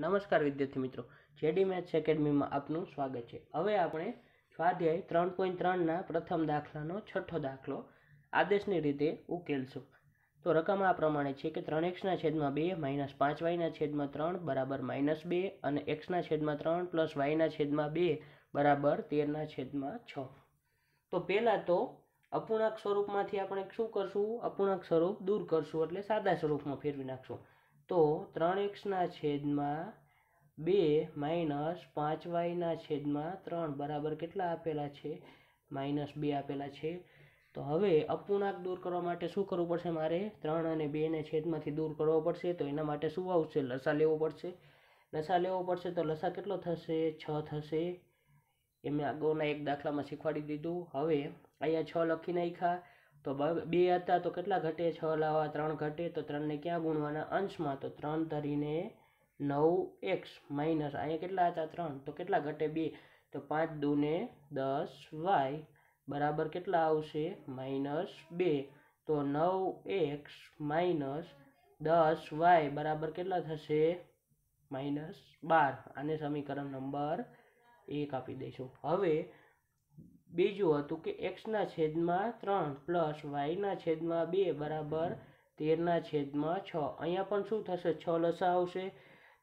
નમસ્કાર વિદ્યાર્થી મિત્રો જેડી મેથ્સ એકેડમીમાં આપનું સ્વાગત છે હવે આપણે સ્વાધ્યાય ત્રણ પોઈન્ટ ત્રણના પ્રથમ દાખલાનો છઠ્ઠો દાખલો આદેશની રીતે ઉકેલશું તો રકમ આ પ્રમાણે છે કે ત્રણ એક્સના છેદમાં બે માઇનસ પાંચ વાયના છેદમાં ત્રણ બરાબર માઇનસ બે અને એક્સના છેદમાં ત્રણ પ્લસ વાયના છેદમાં બે બરાબર તેરના છેદમાં છ તો પહેલાં તો અપૂર્ણાંક સ્વરૂપમાંથી આપણે શું કરશું અપૂર્ણાંક સ્વરૂપ દૂર કરશું એટલે સાદા સ્વરૂપમાં ફેરવી નાખશું તો ત્રણ એક્સના છેદમાં બે માઇનસ પાંચ વાયના છેદમાં ત્રણ બરાબર કેટલા આપેલા છે માઇનસ બે આપેલા છે તો હવે અપૂર્ણાંક દૂર કરવા માટે શું કરવું પડશે મારે ત્રણ અને બેને છેદમાંથી દૂર કરવો પડશે તો એના માટે શું આવશે લસા લેવો પડશે લસા લેવો પડશે તો લસા કેટલો થશે છ થશે એ મેં અગાઉના એક દાખલામાં શીખવાડી દીધું હવે અહીંયા છ લખી નાખ્યા તો બે હતા તો કેટલા ઘટે છ લાવવા ત્રણ ઘટે તો ત્રણને ક્યાં ગુણવાના અંશમાં તો ત્રણ ધરીને નવ એક્સ માઇનસ અહીંયા કેટલા હતા ત્રણ તો કેટલા ઘટે બે તો પાંચ દૂને દસ વાય બરાબર કેટલા આવશે માઇનસ બે તો નવ એક્સ માઇનસ દસ વાય બરાબર કેટલા થશે માઇનસ બાર આને સમીકરણ નંબર એક આપી દઈશું હવે બીજું હતું કે એક્સના છેદમાં ત્રણ પ્લસ વાયના છેદમાં બે બરાબર તેરના છેદમાં છ અહીંયા પણ શું થશે છ લસા આવશે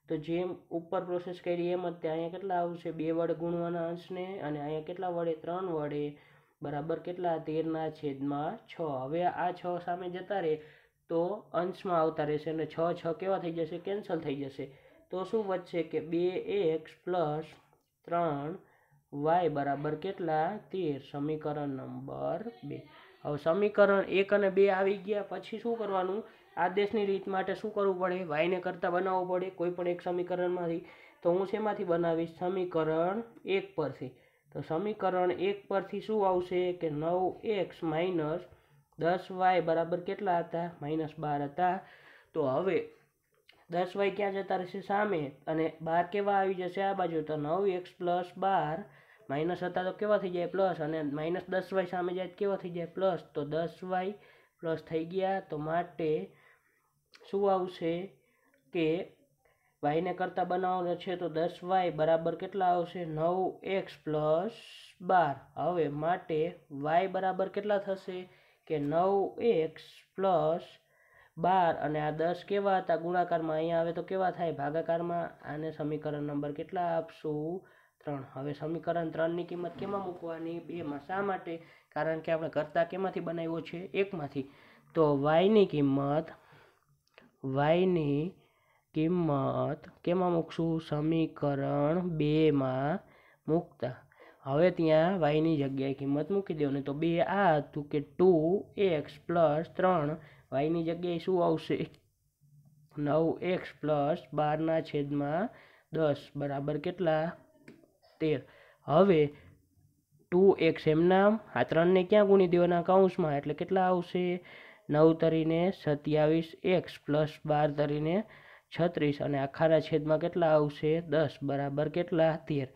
તો જેમ ઉપર પ્રોસેસ કરી એમ જ તે અહીંયા કેટલા આવશે બે વડે ગુણવાના અંશને અને અહીંયા કેટલા વડે ત્રણ વડે બરાબર કેટલા તેરના છેદમાં છ હવે આ છ સામે જતા રહે તો અંશમાં આવતા રહેશે અને છ છ કેવા થઈ જશે કેન્સલ થઈ જશે તો શું વધશે કે બે એક્સ પ્લસ ત્રણ વાય બરાબર કેટલા તેર સમીકરણ નંબર બે હવે સમીકરણ એક અને બે આવી ગયા પછી શું કરવાનું આદેશની રીત માટે શું કરવું પડે વાયને કરતાં બનાવવું પડે કોઈ પણ એક સમીકરણમાંથી તો હું શેમાંથી બનાવીશ સમીકરણ એક પરથી તો સમીકરણ એક પરથી શું આવશે કે નવ એક્સ માઇનસ દસ વાય બરાબર કેટલા હતા માઇનસ બાર હતા તો હવે દસ વાય ક્યાં જતા રહેશે સામે અને બાર કેવા આવી જશે આ બાજુ તો નવ એક્સ પ્લસ બાર માઇનસ હતા તો કેવા થઈ જાય પ્લસ અને માઇનસ દસ વાય સામે જાય કેવા થઈ જાય પ્લસ તો દસ વાય પ્લસ થઈ ગયા તો માટે શું આવશે કે વાયને કરતાં બનાવવાનો છે તો દસ વાય બરાબર કેટલા આવશે નવ એક્સ પ્લસ બાર હવે માટે વાય બરાબર કેટલા થશે કે નવ એક્સ પ્લસ બાર અને આ દસ કેવા હતા ગુણાકારમાં અહીંયા આવે તો કેવા થાય ભાગાકારમાં આને સમીકરણ નંબર કેટલા આપશું ત્રણ હવે સમીકરણ ત્રણની કિંમત કેમાં મૂકવાની બેમાં શા માટે કારણ કે આપણે કરતાં કેમાંથી બનાવ્યો છે એકમાંથી તો વાયની કિંમત વાયની કિંમત કેમાં મૂકશું સમીકરણ બેમાં મૂકતા હવે ત્યાં વાયની જગ્યાએ કિંમત મૂકી દો ને તો બે આ હતું કે ટુ એક્સ પ્લસ ત્રણ વાયની જગ્યાએ શું આવશે નવ એક્સ પ્લસ બારના છેદમાં દસ બરાબર કેટલા તેર હવે ટુ એક સેમનામ આ ત્રણને ક્યાં ગુણી દેવાના કાઉન્સમાં એટલે કેટલા આવશે નવ તરીને સત્યાવીસ એક્સ પ્લસ બાર તરીને છત્રીસ અને આખાના છેદમાં કેટલા આવશે દસ બરાબર કેટલા તેર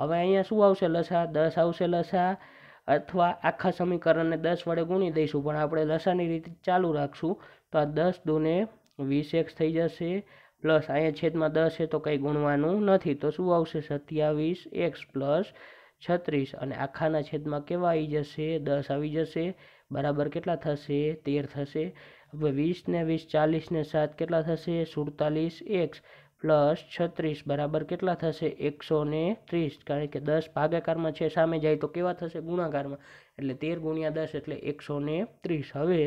હવે અહીંયા શું આવશે લસા દસ આવશે લસા અથવા આખા સમીકરણને દસ વડે ગુણી દઈશું પણ આપણે લસાની રીતે ચાલુ રાખશું તો આ દસ દોને વીસ એક્સ થઈ જશે પ્લસ અહીંયા છેદમાં દસ છે તો કંઈ ગુણવાનું નથી તો શું આવશે સત્યાવીસ એક્સ પ્લસ છત્રીસ અને આખાના છેદમાં કેવા આવી જશે દસ આવી જશે બરાબર કેટલા થશે તેર થશે હવે વીસને વીસ ચાલીસને સાત કેટલા થશે સુડતાલીસ એક્સ પ્લસ છત્રીસ બરાબર કેટલા થશે એકસો ને ત્રીસ કારણ કે દસ ભાગાકારમાં છે સામે જાય તો કેવા થશે ગુણાકારમાં એટલે તેર ગુણ્યા દસ એટલે એકસો ને ત્રીસ હવે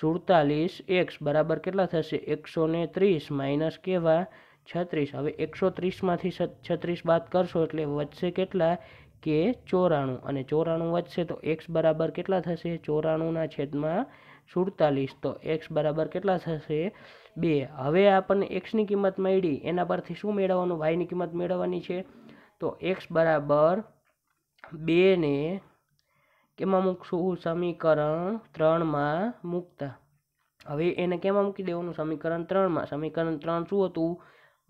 સુડતાલીસ એક્સ બરાબર કેટલા થશે એકસો ને ત્રીસ માઇનસ કેવા છત્રીસ હવે એકસો ત્રીસમાંથી છત્રીસ બાદ કરશો એટલે વધશે કેટલા કે ચોરાણું અને ચોરાણું વધશે તો એક્સ બરાબર કેટલા થશે ચોરાણુંના છેદમાં સુડતાલીસ તો એક્સ બરાબર કેટલા થશે બે હવે આપણને એક્સની કિંમત મળી એના પરથી શું મેળવવાનું વાયની કિંમત મેળવવાની છે તો એક્સ બરાબર બેને કેમાં મૂકશું સમીકરણ ત્રણમાં મૂકતા હવે એને કેમાં મૂકી દેવાનું સમીકરણ ત્રણમાં સમીકરણ ત્રણ શું હતું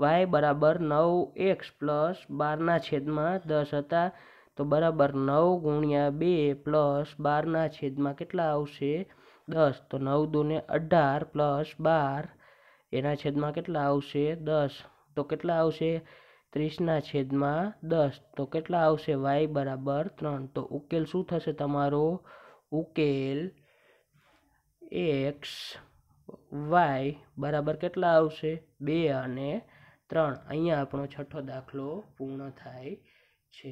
વાય બરાબર નવ એક્સ પ્લસ બારના છેદમાં દસ હતા તો બરાબર નવ ગુણ્યા બે પ્લસ બારના છેદમાં કેટલા આવશે દસ તો નવ દોને અઢાર પ્લસ બાર એના છેદમાં કેટલા આવશે દસ તો કેટલા આવશે ત્રીસના છેદમાં દસ તો કેટલા આવશે વાય બરાબર ત્રણ તો ઉકેલ શું થશે તમારો ઉકેલ એક્સ વાય બરાબર કેટલા આવશે બે અને ત્રણ અહીંયા આપણો છઠ્ઠો દાખલો પૂર્ણ થાય છે